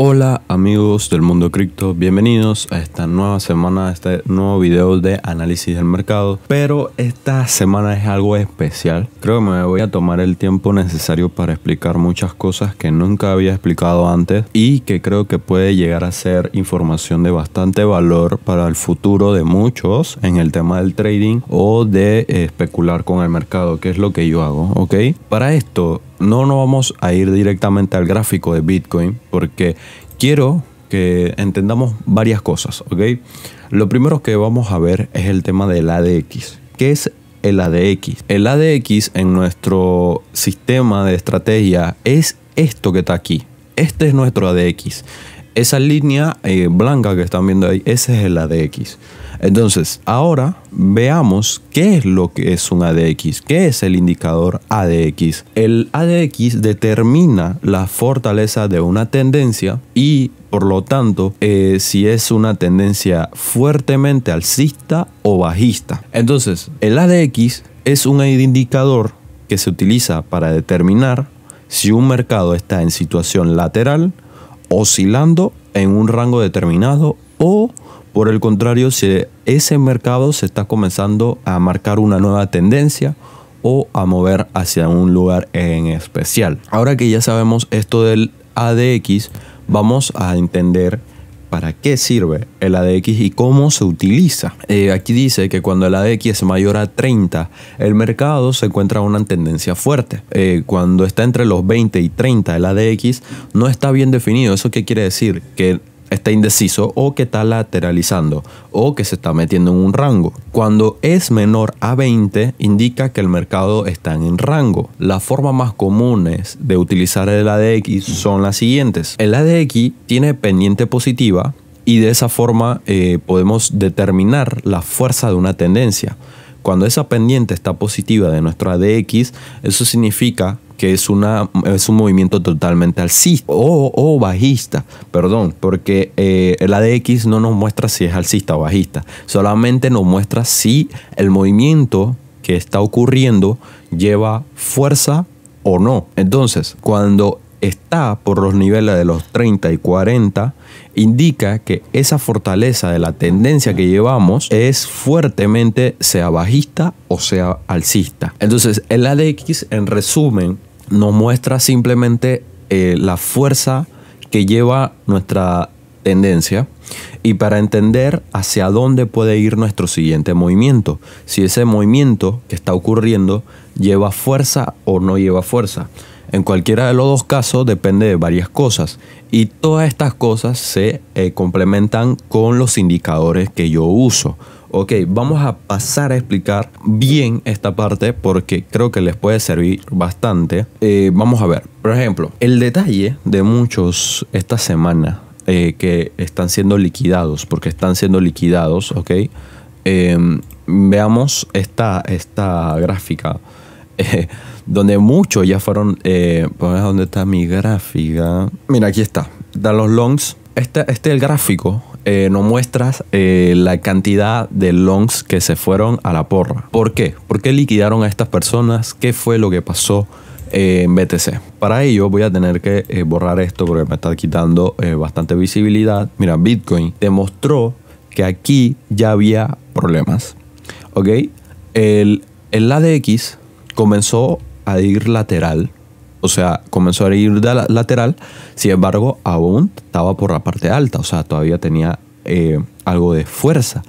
Hola amigos del mundo cripto, bienvenidos a esta nueva semana, a este nuevo video de análisis del mercado. Pero esta semana es algo especial. Creo que me voy a tomar el tiempo necesario para explicar muchas cosas que nunca había explicado antes y que creo que puede llegar a ser información de bastante valor para el futuro de muchos en el tema del trading o de eh, especular con el mercado, que es lo que yo hago, ¿ok? Para esto no nos vamos a ir directamente al gráfico de Bitcoin porque quiero que entendamos varias cosas, ¿ok? Lo primero que vamos a ver es el tema del ADX. ¿Qué es el ADX? El ADX en nuestro sistema de estrategia es esto que está aquí. Este es nuestro ADX esa línea eh, blanca que están viendo ahí, ese es el ADX. Entonces, ahora veamos qué es lo que es un ADX, qué es el indicador ADX. El ADX determina la fortaleza de una tendencia y por lo tanto, eh, si es una tendencia fuertemente alcista o bajista. Entonces, el ADX es un indicador que se utiliza para determinar si un mercado está en situación lateral, oscilando en un rango determinado o por el contrario, si ese mercado se está comenzando a marcar una nueva tendencia o a mover hacia un lugar en especial. Ahora que ya sabemos esto del ADX, vamos a entender para qué sirve el ADX y cómo se utiliza. Eh, aquí dice que cuando el ADX es mayor a 30, el mercado se encuentra en una tendencia fuerte. Eh, cuando está entre los 20 y 30, el ADX no está bien definido. ¿Eso qué quiere decir? Que está indeciso o que está lateralizando o que se está metiendo en un rango. Cuando es menor a 20 indica que el mercado está en rango. Las formas más comunes de utilizar el ADX son las siguientes. El ADX tiene pendiente positiva y de esa forma eh, podemos determinar la fuerza de una tendencia. Cuando esa pendiente está positiva de nuestra ADX, eso significa que es, una, es un movimiento totalmente alcista o, bajista, perdón, porque eh, la ADX no nos muestra si es alcista o bajista, solamente nos muestra si el movimiento que está ocurriendo lleva fuerza o no. Entonces, cuando está por los niveles de los 30 y 40, indica que esa fortaleza de la tendencia que llevamos es fuertemente sea bajista o sea alcista. Entonces, el ADX, en resumen, nos muestra simplemente eh, la fuerza que lleva nuestra tendencia y para entender hacia dónde puede ir nuestro siguiente movimiento, si ese movimiento que está ocurriendo lleva fuerza o no lleva fuerza. En cualquiera de los dos casos depende de varias cosas y todas estas cosas se eh, complementan con los indicadores que yo uso. Ok, vamos a pasar a explicar bien esta parte porque creo que les puede servir bastante. Eh, vamos a ver, por ejemplo, el detalle de muchos esta semana eh, que están siendo liquidados, porque están siendo liquidados, ok. Em, veamos esta, esta gráfica eh, donde muchos ya fueron, eh, dónde está mi gráfica. Mira, aquí está, da los longs. Este, este el gráfico eh, nos muestra la cantidad de longs que se fueron a la porra. ¿Por qué? ¿Por qué liquidaron a estas personas? ¿Qué fue lo que pasó? en BTC. Para ello voy a tener que borrar esto porque me está quitando bastante visibilidad. Mira, Bitcoin demostró que aquí ya había problemas. ¿Ok? El, el ADX comenzó a ir lateral, o sea, comenzó a ir de lateral, sin embargo, aún estaba por la parte alta, o sea, todavía tenía eh, algo de fuerza.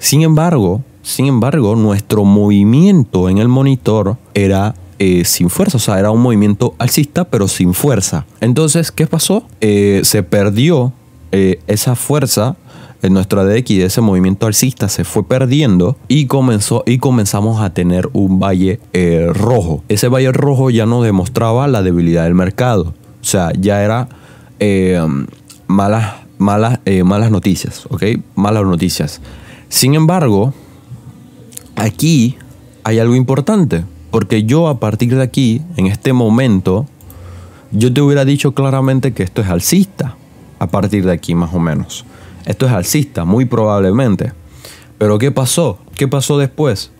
Sin embargo, sin embargo, nuestro movimiento en el monitor era eh, sin fuerza, o sea, era un movimiento alcista, pero sin fuerza. Entonces, ¿qué pasó? Eh, se perdió esa fuerza en nuestra DX, ese movimiento alcista se fue perdiendo y, comenzó, y comenzamos a tener un valle eh, rojo. Ese valle rojo ya nos demostraba la debilidad del mercado. O sea, ya era eh, malas, malas, eh, malas noticias, ¿ok? Malas noticias. Sin embargo, aquí hay algo importante. Porque yo a partir de aquí, en este momento, yo te hubiera dicho claramente que esto es alcista. A partir de aquí, más o menos. Esto es alcista, muy probablemente. Pero ¿qué pasó? ¿Qué pasó después?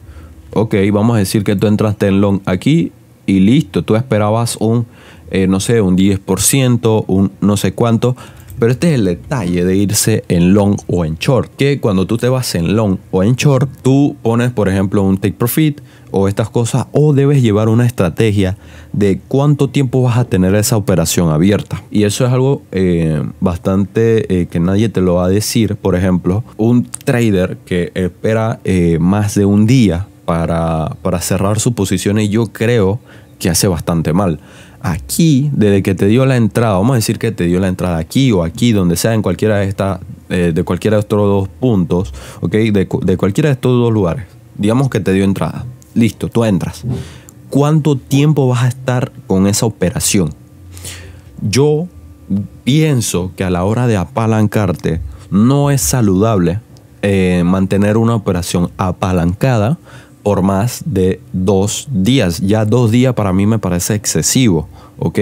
Ok, vamos a decir que tú entraste en long aquí y listo, tú esperabas un, eh, no sé, un 10%, un no sé cuánto. Pero este es el detalle de irse en long o en short. Que cuando tú te vas en long o en short, tú pones, por ejemplo, un take profit, o estas cosas o debes llevar una estrategia de cuánto tiempo vas a tener esa operación abierta. Y eso es algo eh, bastante eh, que nadie te lo va a decir. Por ejemplo, un trader que espera eh, más de un día para, para cerrar posición posiciones, yo creo que hace bastante mal. Aquí, desde que te dio la entrada, vamos a decir que te dio la entrada aquí o aquí, donde sea, en cualquiera de estas, de cualquiera de estos dos puntos, de cualquiera de estos dos lugares. Digamos que te dio entrada listo, tú entras. ¿Cuánto tiempo vas a estar con esa operación? Yo pienso que a la hora de apalancarte no es saludable eh, mantener una operación apalancada por más de dos días. Ya dos días para mí me parece excesivo, ¿ok?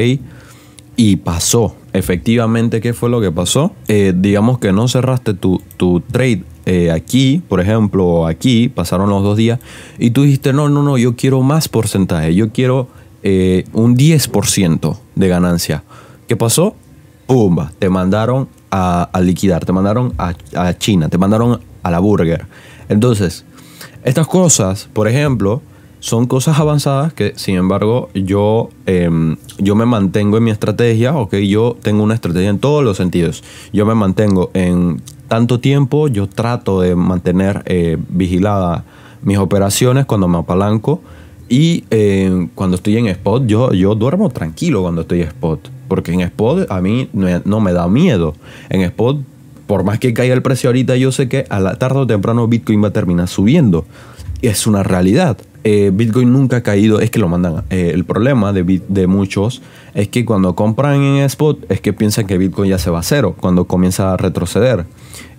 Y pasó. Efectivamente, ¿qué fue lo que pasó? Eh, digamos que no cerraste tu, tu trade eh, aquí, por ejemplo, aquí, pasaron los dos días, y tú dijiste, no, no, no, yo quiero más porcentaje, yo quiero eh, un 10% de ganancia. ¿Qué pasó? Pumba, te mandaron a, liquidar, te mandaron a, a China, te mandaron a la burger. Entonces, estas cosas, por ejemplo, son cosas avanzadas que, sin embargo, yo, em, yo me mantengo en mi estrategia, ¿ok? Yo tengo una estrategia en todos los sentidos. Yo me mantengo en tanto tiempo, yo trato de mantener vigiladas eh, vigilada mis operaciones cuando me apalanco. Y em, cuando estoy en spot, yo, yo duermo tranquilo cuando estoy en spot. Porque en spot a mí no, no, me da miedo. En spot, por más que caiga el precio ahorita, yo sé que a la tarde o temprano Bitcoin va a terminar subiendo es una realidad. Eh, Bitcoin nunca ha caído, es que lo mandan. Eh, el problema de, de, muchos es que cuando compran en spot es que piensan que Bitcoin ya se va a cero cuando comienza a retroceder.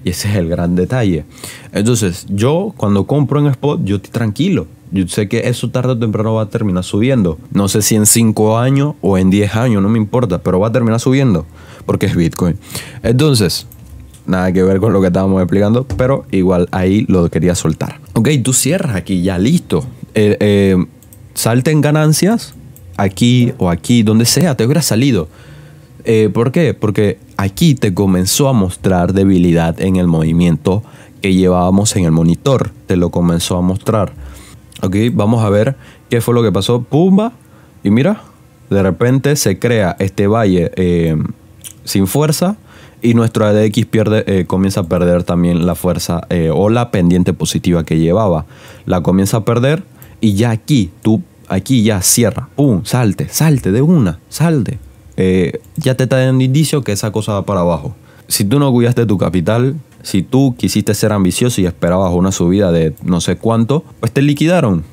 Y ese es el gran detalle. Entonces, yo cuando compro en spot, yo estoy tranquilo. Yo sé que eso tarde o temprano va a terminar subiendo. No sé si en 5 años o en 10 años, no me importa, pero va a terminar subiendo porque es Bitcoin. Entonces, nada que ver con lo que estábamos explicando, pero igual ahí lo quería soltar. Ok, tú cierras aquí, ya listo. Eh, eh salten ganancias aquí o aquí, donde sea, te hubiera salido. Eh, ¿Por qué? Porque aquí te comenzó a mostrar debilidad en el movimiento que llevábamos en el monitor. Te lo comenzó a mostrar. Ok, vamos a ver qué fue lo que pasó. Pumba. Y mira, de repente se crea este valle eh, sin fuerza y nuestro ADX pierde, eh, comienza a perder también la fuerza eh, o la pendiente positiva que llevaba. La comienza a perder y ya aquí, tú aquí ya cierra, ¡pum! Salte, salte de una, salte. Eh, ya te está dando indicio que esa cosa va para abajo. Si tú no cuidaste tu capital, si tú quisiste ser ambicioso y esperabas una subida de no sé cuánto, pues te liquidaron.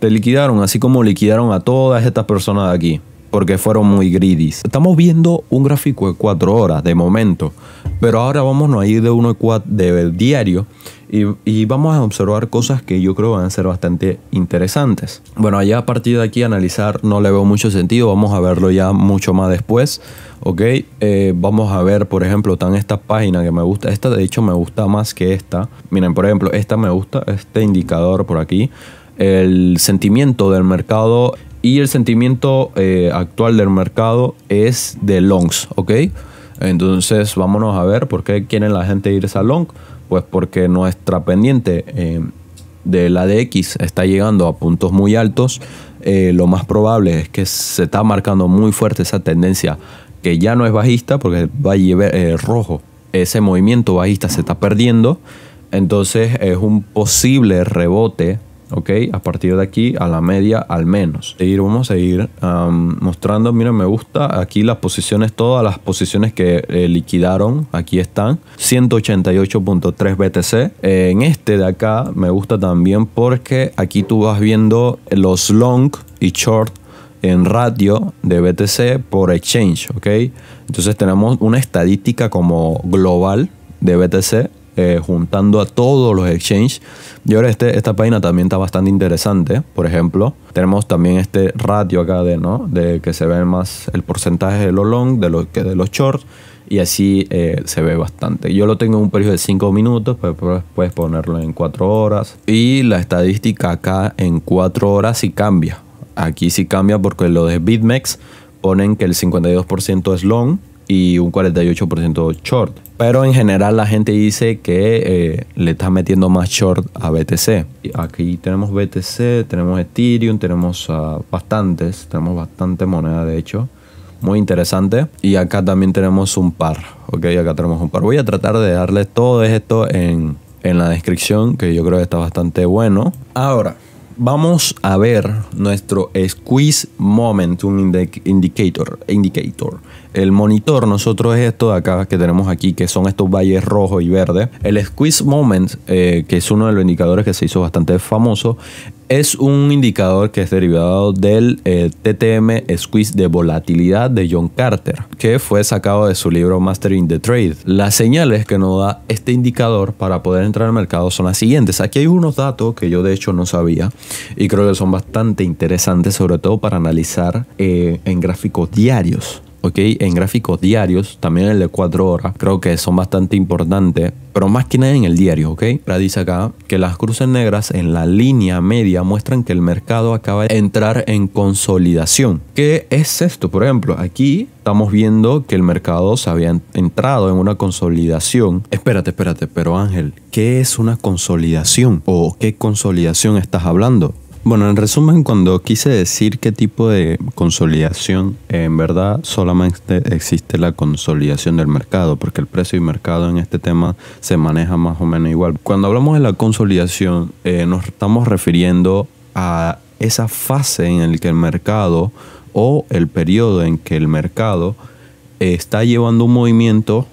Te liquidaron, así como liquidaron a todas estas personas de aquí porque fueron muy gridis. Estamos viendo un gráfico de 4 horas de momento, pero ahora vamos a ir de uno de diario y, vamos a observar cosas que yo creo van a ser bastante interesantes. Bueno, ya a partir de aquí analizar no le veo mucho sentido, vamos a verlo ya mucho más después, ¿ok? Eh, vamos a ver, por ejemplo, tan esta página que me gusta, esta de hecho me gusta más que esta. Miren, por ejemplo, esta me gusta, este indicador por aquí el sentimiento del mercado y el sentimiento eh, actual del mercado es de longs, ¿ok? Entonces vámonos a ver por qué quieren la gente irse a long. Pues porque nuestra pendiente em, de la DX está llegando a puntos muy altos. Eh, lo más probable es que se está marcando muy fuerte esa tendencia que ya no es bajista porque va a llevar eh, rojo. Ese movimiento bajista se está perdiendo. Entonces es un posible rebote ¿ok? A partir de aquí a la media al menos. E ir vamos a ir mostrando, mira, me gusta, aquí las posiciones, todas las posiciones que eh, liquidaron, aquí están, 188.3 BTC. en este de acá me gusta también porque aquí tú vas viendo los long y short en radio de BTC por exchange, ¿ok? Entonces tenemos una estadística como global de BTC eh, juntando a todos los exchanges. Y ahora este, esta página también está bastante interesante. Por ejemplo, tenemos también este ratio acá de, ¿no? de que se ve más el porcentaje de lo long de lo que de los shorts. Y así eh, se ve bastante. Yo lo tengo en un periodo de 5 minutos, pero pues, pues, puedes ponerlo en 4 horas. Y la estadística acá en 4 horas sí cambia. Aquí sí cambia porque lo de BitMEX ponen que el 52% es long y un 48% short. Pero en general la gente dice que eh, le está metiendo más short a BTC. Aquí tenemos BTC, tenemos Ethereum, tenemos ah, bastantes, tenemos bastante moneda de hecho. Muy interesante. Y acá también tenemos un par. Ok, acá tenemos un par. Voy a tratar de darle todo esto en, en la descripción, que yo creo que está bastante bueno. Ahora, vamos a ver nuestro Squeeze Momentum Indicator. indicator el monitor, nosotros es esto de acá que tenemos aquí, que son estos valles rojo y verde. El squeeze moment, eh, que es uno de los indicadores que se hizo bastante famoso, es un indicador que es derivado del eh, TTM Squeeze de volatilidad de John Carter, que fue sacado de su libro Mastering the Trade. Las señales que nos da este indicador para poder entrar al mercado son las siguientes. Aquí hay unos datos que yo de hecho no sabía y creo que son bastante interesantes, sobre todo para analizar eh, en gráficos diarios. ¿ok? En gráficos diarios, también el de 4 horas, creo que son bastante importantes, pero más que nada en el diario, ¿ok? La dice acá que las cruces negras en la línea media muestran que el mercado acaba de entrar en consolidación. ¿Qué es esto? Por ejemplo, aquí estamos viendo que el mercado se había entrado en una consolidación. Espérate, espérate, pero Ángel, ¿qué es una consolidación? ¿O qué consolidación estás hablando? Bueno, en resumen, cuando quise decir qué tipo de consolidación, eh, en verdad solamente existe la consolidación del mercado, porque el precio y mercado en este tema se maneja más o menos igual. Cuando hablamos de la consolidación, eh, nos estamos refiriendo a esa fase en la que el mercado o el periodo en que el mercado eh, está llevando un movimiento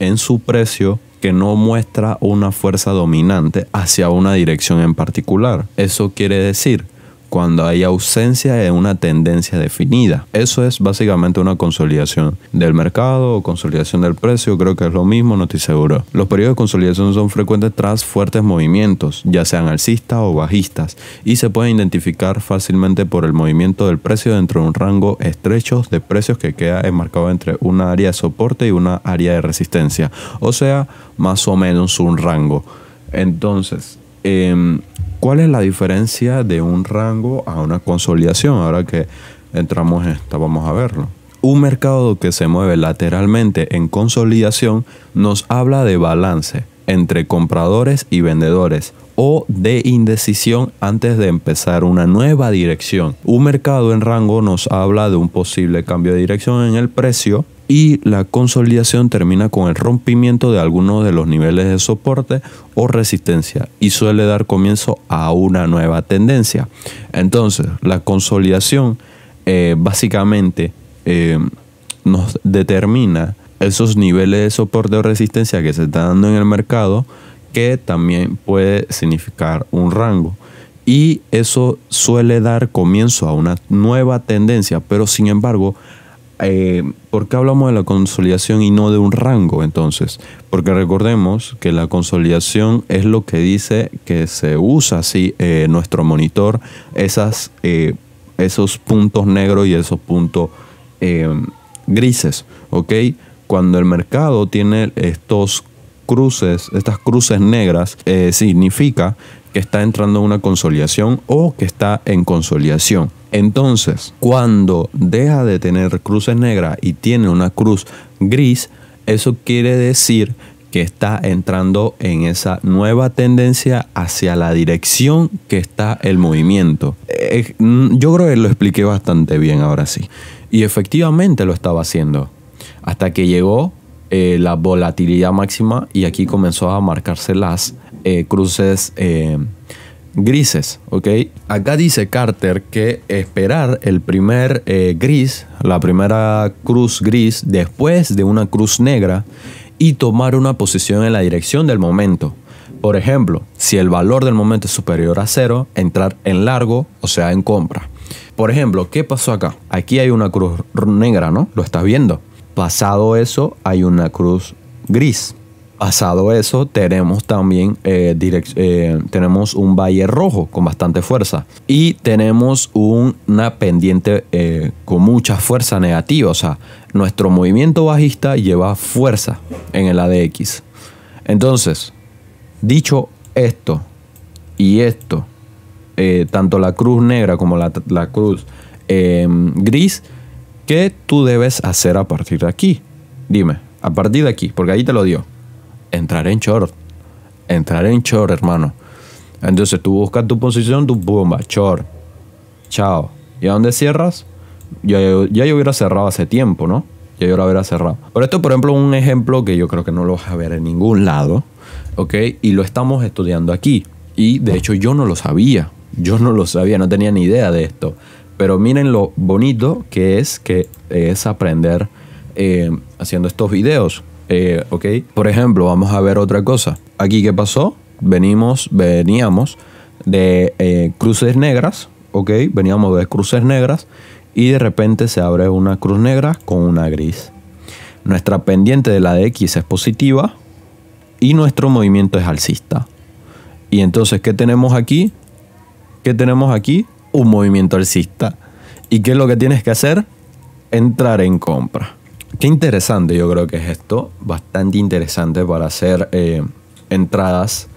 en su precio que no muestra una fuerza dominante hacia una dirección en particular. Eso quiere decir cuando hay ausencia de una tendencia definida. Eso es básicamente una consolidación del mercado o consolidación del precio, creo que es lo mismo, no estoy seguro. Los periodos de consolidación son frecuentes tras fuertes movimientos, ya sean alcistas o bajistas, y se pueden identificar fácilmente por el movimiento del precio dentro de un rango estrecho de precios que queda enmarcado entre una área de soporte y una área de resistencia, o sea, más o menos un rango. Entonces, eh, ¿Cuál es la diferencia de un rango a una consolidación? Ahora que entramos en esta, vamos a verlo. Un mercado que se mueve lateralmente en consolidación nos habla de balance entre compradores y vendedores o de indecisión antes de empezar una nueva dirección. Un mercado en rango nos habla de un posible cambio de dirección en el precio y la consolidación termina con el rompimiento de algunos de los niveles de soporte o resistencia y suele dar comienzo a una nueva tendencia. Entonces, la consolidación eh, básicamente eh, nos determina esos niveles de soporte o resistencia que se están dando en el mercado, que también puede significar un rango. Y eso suele dar comienzo a una nueva tendencia, pero sin embargo, eh, ¿por qué hablamos de la consolidación y no de un rango entonces? Porque recordemos que la consolidación es lo que dice que se usa así eh, nuestro monitor, esas, eh, esos puntos negros y esos puntos grises, ¿ok? Cuando el mercado tiene estos cruces, estas cruces negras, significa que está entrando en una consolidación o que está en consolidación. Entonces, cuando deja de tener cruces negras y tiene una cruz gris, eso quiere decir que está entrando en esa nueva tendencia hacia la dirección que está el movimiento. Eh, mm, yo creo que lo expliqué bastante bien ahora sí. Y efectivamente lo estaba haciendo. Hasta que llegó eh, la volatilidad máxima y aquí comenzó a marcarse las eh, cruces grises, ¿ok? Acá dice Carter que esperar el primer eh, gris, la primera cruz gris, después de una cruz negra y tomar una posición en la dirección del momento. Por ejemplo, si el valor del momento es superior a cero, entrar en largo, o sea, en compra. Por ejemplo, ¿qué pasó acá? Aquí hay una cruz negra, ¿no? Lo estás viendo. Pasado eso, hay una cruz gris pasado eso, tenemos también eh, eh, tenemos un valle rojo con bastante fuerza y tenemos una pendiente eh, con mucha fuerza negativa. O sea, nuestro movimiento bajista lleva fuerza en el ADX. Entonces, dicho esto y esto, tanto la cruz negra como la, la cruz gris, ¿qué tú debes hacer a partir de aquí? Dime, a partir de aquí, porque ahí te lo dio entrar en short. Entrar en short, hermano. Entonces tú buscas tu posición, tu bomba, short. Chao. ¿Y a dónde cierras? Ya, yo hubiera cerrado hace tiempo, ¿no? Ya yo lo hubiera cerrado. Pero esto, por ejemplo, un ejemplo que yo creo que no lo vas a ver en ningún lado, ¿ok? Y lo estamos estudiando aquí. Y de hecho yo no lo sabía. Yo no lo sabía, no tenía ni idea de esto. Pero miren lo bonito que es que es aprender eh, haciendo estos videos. Eh, ¿ok? Por ejemplo, vamos a ver otra cosa. Aquí, ¿qué pasó? Venimos, veníamos de eh, cruces negras, ¿ok? Veníamos de cruces negras y de repente se abre una cruz negra con una gris. Nuestra pendiente de la de X es positiva y nuestro movimiento es alcista. Y entonces, ¿qué tenemos aquí? ¿Qué tenemos aquí? Un movimiento alcista. ¿Y qué es lo que tienes que hacer? Entrar en compra. Qué interesante yo creo que es esto, bastante interesante para hacer eh, entradas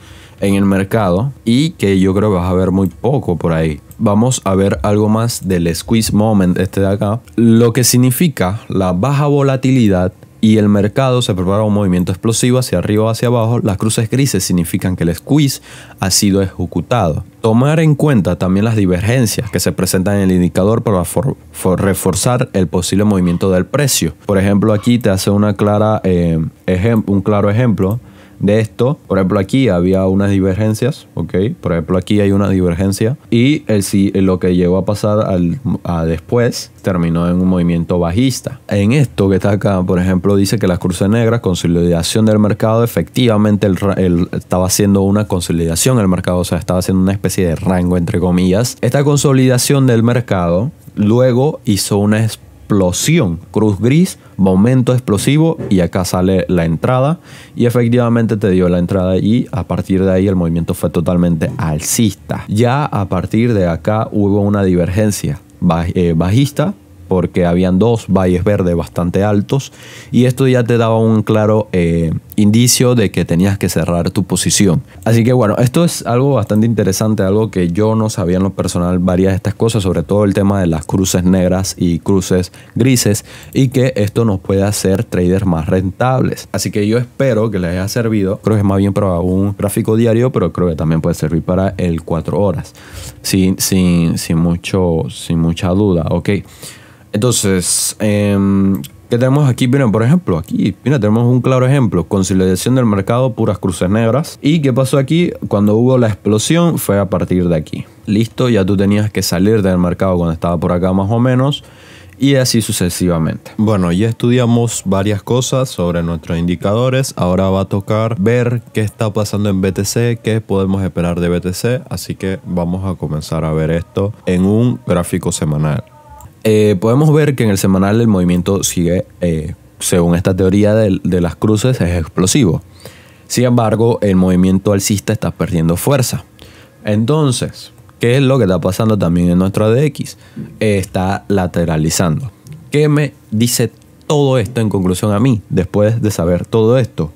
en el mercado y que yo creo que vas a ver muy poco por ahí. Vamos a ver algo más del squeeze moment este de acá, lo que significa la baja volatilidad y el mercado se prepara un movimiento explosivo hacia arriba o hacia abajo, las cruces grises significan que el squeeze ha sido ejecutado. Tomar en cuenta también las divergencias que se presentan en el indicador para reforzar el posible movimiento del precio. Por ejemplo, aquí te hace una clara, eh, un claro ejemplo de esto. Por ejemplo, aquí había unas divergencias, ¿ok? Por ejemplo, aquí hay una divergencia. Y el, lo que llegó a pasar al, a después terminó en un movimiento bajista. En esto que está acá, por ejemplo, dice que las cruces negras, consolidación del mercado, efectivamente estaba haciendo una consolidación el mercado, o sea, estaba haciendo una especie de rango, entre comillas. Esta consolidación del mercado luego hizo una especie explosión. Cruz gris, momento explosivo y acá sale la entrada. Y efectivamente te dio la entrada y a partir de ahí el movimiento fue totalmente alcista. Ya a partir de acá hubo una divergencia eh, bajista porque habían dos valles verdes bastante altos y esto ya te daba un claro eh, indicio de que tenías que cerrar tu posición. Así que bueno, esto es algo bastante interesante, algo que yo no sabía en lo personal varias de estas cosas, sobre todo el tema de las cruces negras y cruces grises y que esto nos puede hacer traders más rentables. Así que yo espero que les haya servido, creo que es más bien para un gráfico diario, pero creo que también puede servir para el 4 horas, sin, sin, sin, mucho, sin mucha duda, ok. Entonces, em, ¿qué tenemos aquí? Miren, por ejemplo, aquí mira, tenemos un claro ejemplo. Consolidación del mercado, puras cruces negras. ¿Y qué pasó aquí? Cuando hubo la explosión fue a partir de aquí. Listo, ya tú tenías que salir del mercado cuando estaba por acá más o menos y así sucesivamente. Bueno, ya estudiamos varias cosas sobre nuestros indicadores. Ahora va a tocar ver qué está pasando en BTC, qué podemos esperar de BTC. Así que vamos a comenzar a ver esto en un gráfico semanal. Eh, podemos ver que en el semanal el movimiento sigue, eh, según esta teoría de, las cruces, es explosivo. Sin embargo, el movimiento alcista está perdiendo fuerza. Entonces, ¿qué es lo que está pasando también en nuestro ADX? Está lateralizando. ¿Qué me dice todo esto en conclusión a mí después de saber todo esto?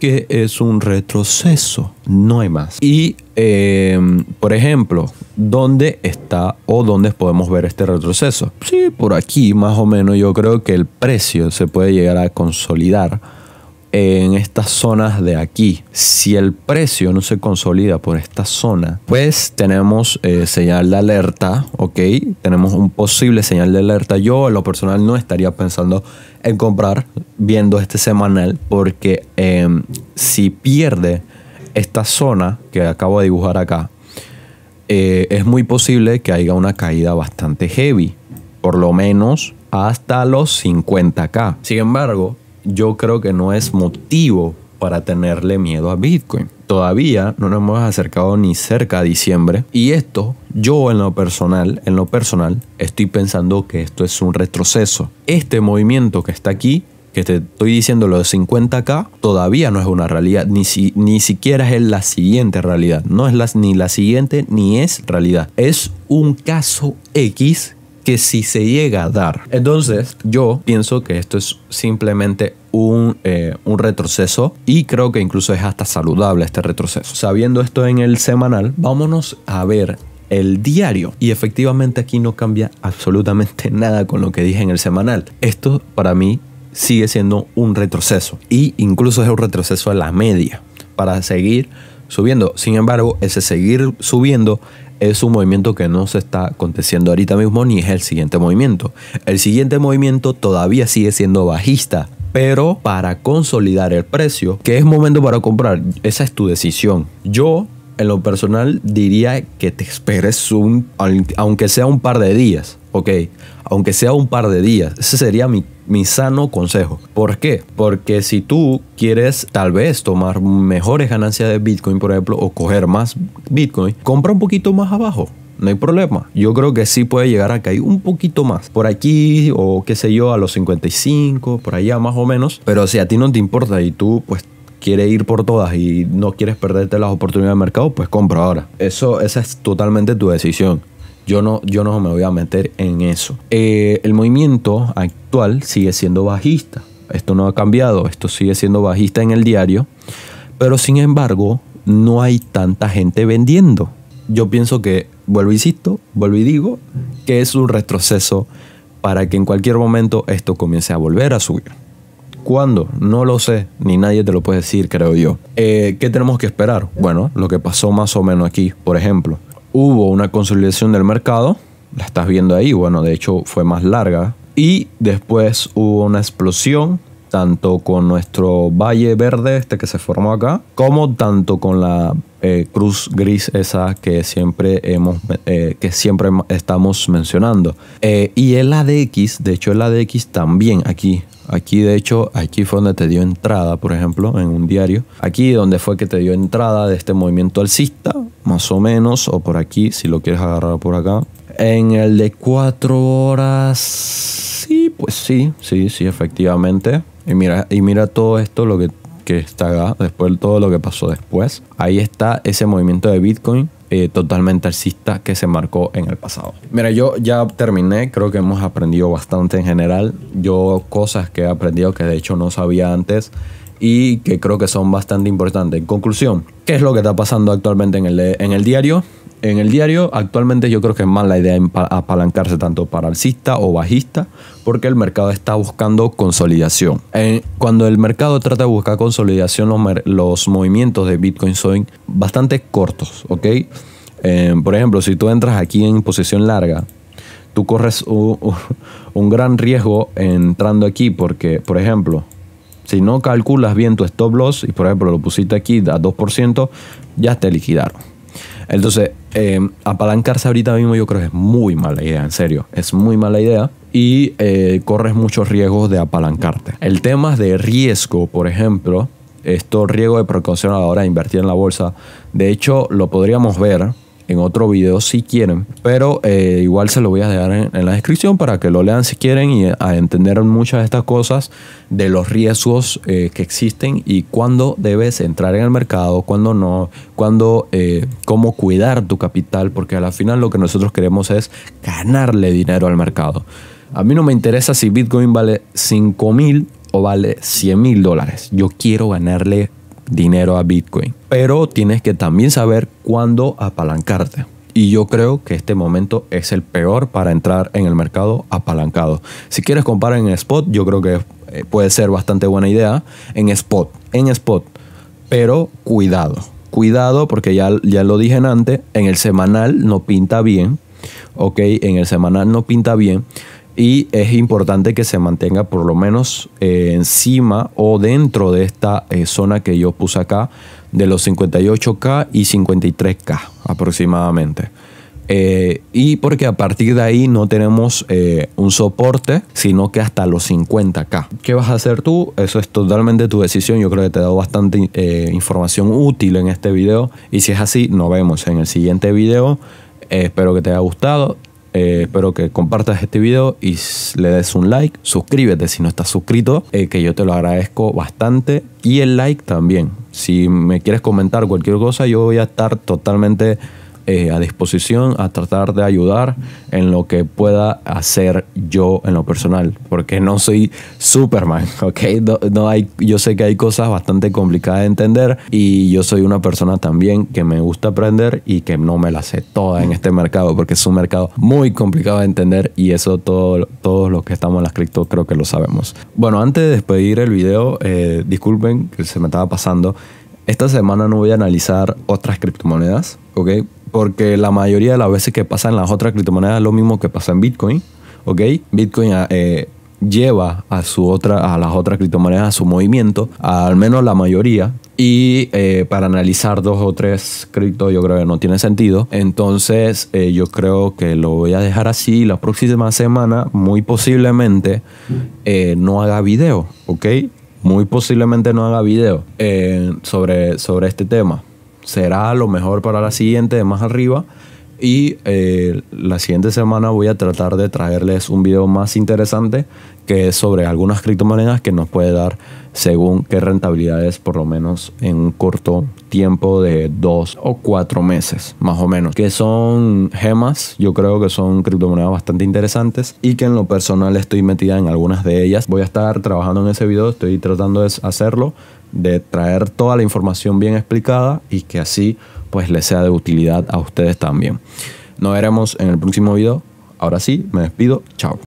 que es un retroceso, no hay más. Y, em, por ejemplo, ¿dónde está o dónde podemos ver este retroceso? Sí, por aquí más o menos yo creo que el precio se puede llegar a consolidar en estas zonas de aquí. Si el precio no se consolida por esta zona, pues tenemos eh, señal de alerta, ¿ok? Tenemos un posible señal de alerta. Yo en lo personal no estaría pensando en comprar viendo este semanal porque em, si pierde esta zona que acabo de dibujar acá, eh, es muy posible que haya una caída bastante heavy, por lo menos hasta los 50k. Sin embargo, yo creo que no es motivo para tenerle miedo a Bitcoin. Todavía no nos hemos acercado ni cerca a diciembre y esto yo en lo personal, en lo personal estoy pensando que esto es un retroceso. Este movimiento que está aquí que te estoy diciendo lo de 50k todavía no es una realidad, ni, ni siquiera es la siguiente realidad. No es ni la siguiente ni es realidad. Es un caso X si se llega a dar. Entonces yo pienso que esto es simplemente un, eh, un, retroceso y creo que incluso es hasta saludable este retroceso. Sabiendo esto en el semanal, vámonos a ver el diario y efectivamente aquí no cambia absolutamente nada con lo que dije en el semanal. Esto para mí sigue siendo un retroceso y incluso es un retroceso a la media para seguir subiendo. Sin embargo, ese seguir subiendo es un movimiento que no se está aconteciendo ahorita mismo ni es el siguiente movimiento. El siguiente movimiento todavía sigue siendo bajista. Pero para consolidar el precio, que es momento para comprar, esa es tu decisión. Yo en lo personal diría que te esperes un, aunque sea un par de días, ¿ok? Aunque sea un par de días. Ese sería mi mi sano consejo. ¿Por qué? Porque si tú quieres tal vez tomar mejores ganancias de Bitcoin, por ejemplo, o coger más Bitcoin, compra un poquito más abajo no hay problema. Yo creo que sí puede llegar a caer un poquito más. Por aquí o qué sé yo, a los 55, por allá más o menos. Pero si a ti no te importa y tú pues quieres ir por todas y no quieres perderte las oportunidades de mercado, pues compra ahora. Eso, esa es totalmente tu decisión. Yo no, yo no me voy a meter en eso. Eh, el movimiento actual sigue siendo bajista. Esto no ha cambiado, esto sigue siendo bajista en el diario. Pero sin embargo, no hay tanta gente vendiendo. Yo pienso que, vuelvo y e insisto, vuelvo y digo, que es un retroceso para que en cualquier momento esto comience a volver a subir. ¿Cuándo? No lo sé, ni nadie te lo puede decir, creo yo. Eh, ¿Qué tenemos que esperar? Bueno, lo que pasó más o menos aquí, por ejemplo hubo una consolidación del mercado, la estás viendo ahí, bueno, de hecho fue más larga, y después hubo una explosión, tanto con nuestro valle verde, este que se formó acá, como tanto con la eh, cruz gris esa que siempre hemos eh, que siempre estamos mencionando eh, y el ADX de hecho el ADX también aquí aquí de hecho aquí fue donde te dio entrada por ejemplo en un diario aquí donde fue que te dio entrada de este movimiento alcista más o menos o por aquí si lo quieres agarrar por acá en el de cuatro horas sí pues sí sí sí efectivamente y mira y mira todo esto lo que que está acá, después de todo lo que pasó después, ahí está ese movimiento de Bitcoin eh, totalmente alcista que se marcó en el pasado. Mira, yo ya terminé, creo que hemos aprendido bastante en general. Yo cosas que he aprendido que de hecho no sabía antes y que creo que son bastante importantes. En conclusión, ¿qué es lo que está pasando actualmente en el, en el diario? En el diario actualmente yo creo que es mala la idea apalancarse tanto para alcista o bajista porque el mercado está buscando consolidación. Eh, cuando el mercado trata de buscar consolidación, los, movimientos de Bitcoin son bastante cortos, ¿ok? Eh, por ejemplo, si tú entras aquí en posición larga, tú corres un, gran riesgo entrando aquí porque, por ejemplo, si no calculas bien tu stop loss y por ejemplo lo pusiste aquí a 2%, ya te liquidaron. Entonces, eh, apalancarse ahorita mismo yo creo que es muy mala idea, en serio, es muy mala idea y eh, corres muchos riesgos de apalancarte. El tema de riesgo, por ejemplo, esto riesgo de precaución a la hora de invertir en la bolsa, de hecho lo podríamos ver en otro video si quieren, pero eh, igual se lo voy a dejar en, la descripción para que lo lean si quieren y eh, a entender muchas de estas cosas de los riesgos que existen y cuándo debes entrar en el mercado, cuándo no, cuándo, cómo cuidar tu capital, porque al final lo que nosotros queremos es ganarle dinero al mercado. A mí no me interesa si Bitcoin vale 5.000 mil o vale 100 mil dólares. Yo quiero ganarle dinero a Bitcoin. Pero tienes que también saber cuándo apalancarte. Y yo creo que este momento es el peor para entrar en el mercado apalancado. Si quieres comprar en spot, yo creo que eh, puede ser bastante buena idea. En spot, en spot. Pero cuidado, cuidado porque ya, ya lo dije antes, en el semanal no pinta bien. Ok, en el semanal no pinta bien y es importante que se mantenga por lo menos eh, encima o dentro de esta eh, zona que yo puse acá de los 58K y 53K aproximadamente. Eh, y porque a partir de ahí no tenemos un soporte, sino que hasta los 50k. ¿Qué vas a hacer tú? Eso es totalmente tu decisión. Yo creo que te he dado bastante información útil en este video. Y si es así, nos vemos en el siguiente video. espero que te haya gustado. Eh, espero que compartas este video y le des un like. Suscríbete si no estás suscrito, eh, que yo te lo agradezco bastante. Y el like también. Si me quieres comentar cualquier cosa, yo voy a estar totalmente eh, a disposición a tratar de ayudar en lo que pueda hacer yo en lo personal, porque no soy Superman, ¿ok? No, hay, yo sé que hay cosas bastante complicadas de entender y yo soy una persona también que me gusta aprender y que no me la sé toda en este mercado, porque es un mercado muy complicado de entender y eso todo, todos los que estamos en las cripto creo que lo sabemos. Bueno, antes de despedir el video, eh, disculpen que se me estaba pasando. Esta semana no voy a analizar otras criptomonedas, ¿ok? porque la mayoría de las veces que pasa en las otras criptomonedas es lo mismo que pasa en Bitcoin, ¿ok? Bitcoin ah, eh, lleva a, su otra, a las otras criptomonedas a su movimiento, al menos la mayoría, y eh, para analizar dos o tres criptos yo creo que no tiene sentido. Entonces eh, yo creo que lo voy a dejar así. La próxima semana muy posiblemente no haga video, ¿ok? Muy posiblemente no haga video sobre, sobre este tema será lo mejor para la siguiente de más arriba. Y eh, la siguiente semana voy a tratar de traerles un video más interesante que es sobre algunas criptomonedas que nos puede dar según qué rentabilidades, por lo menos en un corto tiempo de dos o cuatro meses, más o menos. Que son gemas, yo creo que son criptomonedas bastante interesantes y que en lo personal estoy metida en algunas de ellas. Voy a estar trabajando en ese video, estoy tratando de hacerlo de traer toda la información bien explicada y que así pues le sea de utilidad a ustedes también. Nos veremos en el próximo video. Ahora sí, me despido. Chao.